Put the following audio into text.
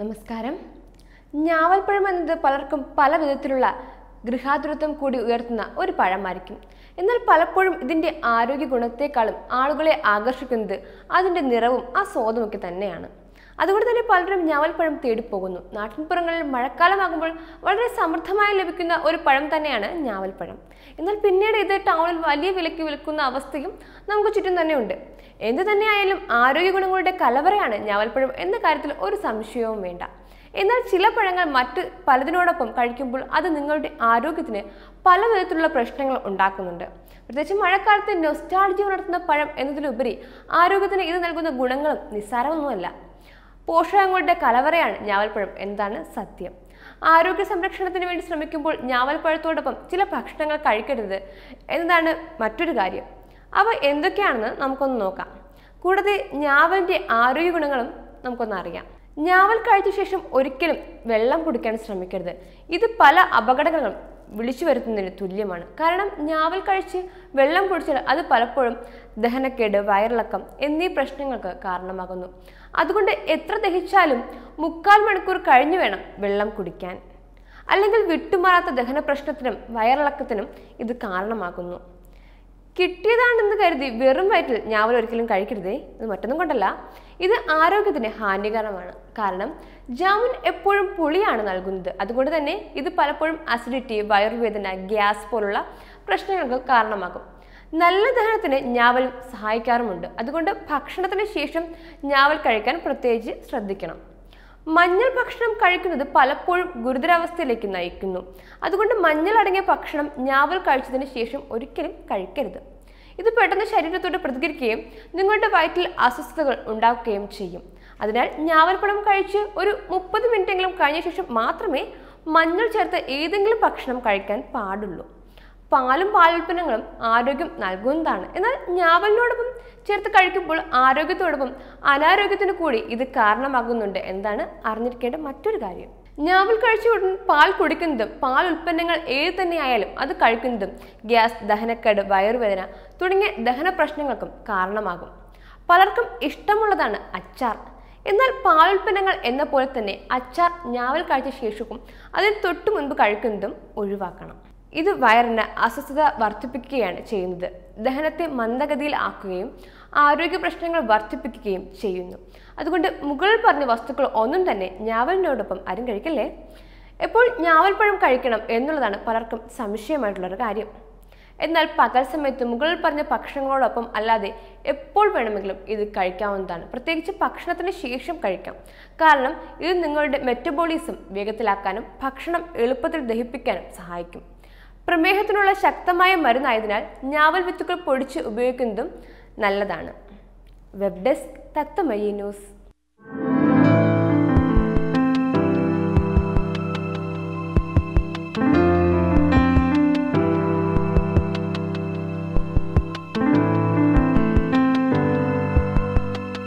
നമസ്കാരം ഞാവൽപ്പഴം എന്നത് പലർക്കും പല വിധത്തിലുള്ള ഗൃഹാതുരത്വം കൂടി ഉയർത്തുന്ന ഒരു പഴമായിരിക്കും എന്നാൽ പലപ്പോഴും ഇതിൻ്റെ ആരോഗ്യ ഗുണത്തെക്കാളും ആളുകളെ ആകർഷിക്കുന്നത് അതിൻ്റെ നിറവും ആ സ്വാദുമൊക്കെ തന്നെയാണ് അതുകൊണ്ട് തന്നെ പലരും ഞാവൽപ്പഴം തേടിപ്പോകുന്നു നാട്ടിൻപുറങ്ങളിൽ മഴക്കാലമാകുമ്പോൾ വളരെ സമൃദ്ധമായി ലഭിക്കുന്ന ഒരു പഴം തന്നെയാണ് ഞാവൽപ്പഴം എന്നാൽ പിന്നീട് ഇത് ടൗണിൽ വലിയ വിലയ്ക്ക് വിൽക്കുന്ന അവസ്ഥയും നമുക്ക് ചുറ്റും ഉണ്ട് എന്ത് തന്നെയായാലും ആരോഗ്യ ഗുണങ്ങളുടെ കലവറയാണ് ഞാവൽപ്പഴം എന്ന കാര്യത്തിൽ ഒരു സംശയവും വേണ്ട എന്നാൽ ചില പഴങ്ങൾ മറ്റ് പലതിനോടൊപ്പം കഴിക്കുമ്പോൾ അത് നിങ്ങളുടെ ആരോഗ്യത്തിന് പല വിധത്തിലുള്ള പ്രശ്നങ്ങൾ ഉണ്ടാക്കുന്നുണ്ട് പ്രത്യേകിച്ച് മഴക്കാലത്ത് നൊസ്റ്റാളജി ഉണർത്തുന്ന പഴം എന്നതിലുപരി ആരോഗ്യത്തിന് ഇത് നൽകുന്ന ഗുണങ്ങളും നിസ്സാരമൊന്നുമല്ല പോഷകങ്ങളുടെ കലവറയാണ് ഞാവൽപ്പഴം എന്താണ് സത്യം ആരോഗ്യ സംരക്ഷണത്തിന് വേണ്ടി ശ്രമിക്കുമ്പോൾ ഞാവൽപ്പഴത്തോടൊപ്പം ചില ഭക്ഷണങ്ങൾ കഴിക്കരുത് എന്നതാണ് മറ്റൊരു കാര്യം അവ എന്തൊക്കെയാണെന്ന് നമുക്കൊന്ന് നോക്കാം കൂടാതെ ഞാവലിൻ്റെ ആരോഗ്യ ഗുണങ്ങളും നമുക്കൊന്ന് അറിയാം ഞാവൽ കഴിച്ച ശേഷം ഒരിക്കലും വെള്ളം കുടിക്കാൻ ശ്രമിക്കരുത് ഇത് പല അപകടങ്ങളും വിളിച്ചു വരുത്തുന്നതിന് തുല്യമാണ് കാരണം ഞാവൽ കഴിച്ച് വെള്ളം കുടിച്ചാൽ അത് പലപ്പോഴും ദഹനക്കേട് വയറിളക്കം എന്നീ പ്രശ്നങ്ങൾക്ക് കാരണമാകുന്നു അതുകൊണ്ട് എത്ര ദഹിച്ചാലും മുക്കാൽ മണിക്കൂർ കഴിഞ്ഞു വേണം വെള്ളം കുടിക്കാൻ അല്ലെങ്കിൽ വിട്ടുമാറാത്ത ദഹന പ്രശ്നത്തിനും വയറിളക്കത്തിനും ഇത് കാരണമാകുന്നു കിട്ടിയതാണെന്ന് കരുതി വെറും വയറ്റിൽ ഞാവൽ ഒരിക്കലും കഴിക്കരുതേ ഇത് മറ്റൊന്നും കൊണ്ടല്ല ഇത് ആരോഗ്യത്തിന് ഹാനികരമാണ് കാരണം ജാമുൻ എപ്പോഴും പുളിയാണ് നൽകുന്നത് അതുകൊണ്ട് തന്നെ ഇത് പലപ്പോഴും അസിഡിറ്റി വയറുവേദന ഗ്യാസ് പോലുള്ള പ്രശ്നങ്ങൾക്ക് കാരണമാകും നല്ല ദഹനത്തിന് ഞാവൽ സഹായിക്കാറുമുണ്ട് അതുകൊണ്ട് ഭക്ഷണത്തിന് ശേഷം ഞാവൽ കഴിക്കാൻ പ്രത്യേകിച്ച് ശ്രദ്ധിക്കണം മഞ്ഞൾ ഭക്ഷണം കഴിക്കുന്നത് പലപ്പോഴും ഗുരുതരാവസ്ഥയിലേക്ക് നയിക്കുന്നു അതുകൊണ്ട് മഞ്ഞൾ അടങ്ങിയ ഭക്ഷണം ഞാവൽ കഴിച്ചതിന് ശേഷം ഒരിക്കലും കഴിക്കരുത് ഇത് പെട്ടെന്ന് ശരീരത്തോട് പ്രതികരിക്കുകയും നിങ്ങളുടെ വയറ്റിൽ അസ്വസ്ഥതകൾ ഉണ്ടാക്കുകയും ചെയ്യും അതിനാൽ ഞാവൽപ്പഴം കഴിച്ച് ഒരു മുപ്പത് മിനിറ്റെങ്കിലും കഴിഞ്ഞ ശേഷം മാത്രമേ മഞ്ഞൾ ചേർത്ത് ഏതെങ്കിലും ഭക്ഷണം കഴിക്കാൻ പാടുള്ളൂ പാലും പാലുൽപ്പന്നങ്ങളും ആരോഗ്യം നൽകുന്നതാണ് എന്നാൽ ഞാവലിനോടൊപ്പം ചേർത്ത് കഴിക്കുമ്പോൾ ആരോഗ്യത്തോടൊപ്പം അനാരോഗ്യത്തിന് കൂടി ഇത് കാരണമാകുന്നുണ്ട് എന്താണ് അറിഞ്ഞിരിക്കേണ്ട മറ്റൊരു കാര്യം ഞാവൽ കഴിച്ച ഉടൻ പാൽ കുടിക്കുന്നതും പാൽ ഉൽപ്പന്നങ്ങൾ ഏത് തന്നെയായാലും അത് കഴിക്കുന്നതും ഗ്യാസ് ദഹനക്കേട് വയറുവേദന തുടങ്ങിയ ദഹന പ്രശ്നങ്ങൾക്കും കാരണമാകും പലർക്കും ഇഷ്ടമുള്ളതാണ് അച്ചാർ എന്നാൽ പാലുൽപ്പന്നങ്ങൾ എന്ന പോലെ തന്നെ അച്ചാർ ഞാവൽ കഴിച്ച ശേഷിക്കും അതിന് തൊട്ടു മുൻപ് കഴിക്കുന്നതും ഒഴിവാക്കണം ഇത് വയറിന് അസ്വസ്ഥത വർദ്ധിപ്പിക്കുകയാണ് ചെയ്യുന്നത് ദഹനത്തെ മന്ദഗതിയിൽ ആക്കുകയും ആരോഗ്യ പ്രശ്നങ്ങൾ വർദ്ധിപ്പിക്കുകയും ചെയ്യുന്നു അതുകൊണ്ട് മുകളിൽ പറഞ്ഞ വസ്തുക്കൾ ഒന്നും തന്നെ ഞാവലിനോടൊപ്പം ആരും കഴിക്കല്ലേ എപ്പോൾ ഞാവൽപ്പഴം കഴിക്കണം എന്നുള്ളതാണ് പലർക്കും സംശയമായിട്ടുള്ളൊരു കാര്യം എന്നാൽ പകൽ സമയത്ത് മുകളിൽ പറഞ്ഞ ഭക്ഷണങ്ങളോടൊപ്പം അല്ലാതെ എപ്പോൾ വേണമെങ്കിലും ഇത് കഴിക്കാവുന്നതാണ് പ്രത്യേകിച്ച് ഭക്ഷണത്തിന് ശേഷം കഴിക്കാം കാരണം ഇത് നിങ്ങളുടെ മെറ്റബോളിസം വേഗത്തിലാക്കാനും ഭക്ഷണം എളുപ്പത്തിൽ ദഹിപ്പിക്കാനും സഹായിക്കും പ്രമേഹത്തിനുള്ള ശക്തമായ മരുന്നായതിനാൽ ഞാവൽ വിത്തുകൾ പൊടിച്ച് ഉപയോഗിക്കുന്നതും നല്ലതാണ് വെബ് ഡെസ്ക് തത്തമയി ന്യൂസ്